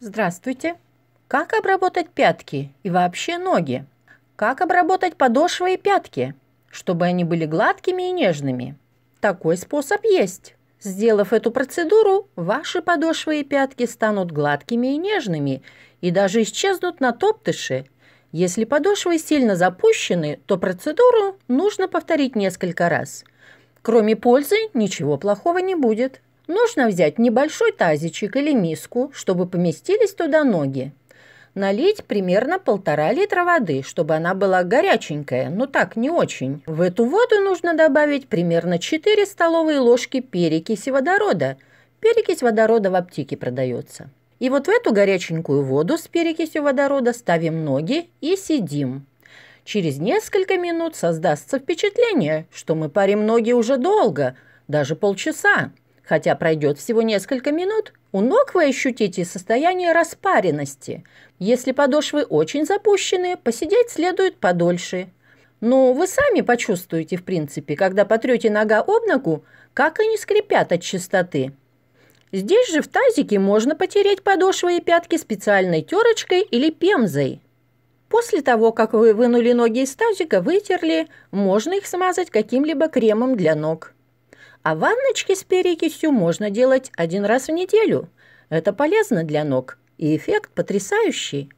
Здравствуйте. Как обработать пятки и вообще ноги? Как обработать подошвы и пятки, чтобы они были гладкими и нежными? Такой способ есть. Сделав эту процедуру, ваши подошвы и пятки станут гладкими и нежными и даже исчезнут на топтыши. Если подошвы сильно запущены, то процедуру нужно повторить несколько раз. Кроме пользы ничего плохого не будет. Нужно взять небольшой тазичек или миску, чтобы поместились туда ноги. Налить примерно полтора литра воды, чтобы она была горяченькая, но так не очень. В эту воду нужно добавить примерно 4 столовые ложки перекиси водорода. Перекись водорода в аптеке продается. И вот в эту горяченькую воду с перекисью водорода ставим ноги и сидим. Через несколько минут создастся впечатление, что мы парим ноги уже долго, даже полчаса. Хотя пройдет всего несколько минут, у ног вы ощутите состояние распаренности. Если подошвы очень запущены, посидеть следует подольше. Но вы сами почувствуете, в принципе, когда потрете нога об ногу, как они скрипят от чистоты. Здесь же в тазике можно потереть подошвы и пятки специальной терочкой или пемзой. После того, как вы вынули ноги из тазика, вытерли, можно их смазать каким-либо кремом для ног. А ванночки с перекисью можно делать один раз в неделю. Это полезно для ног, и эффект потрясающий.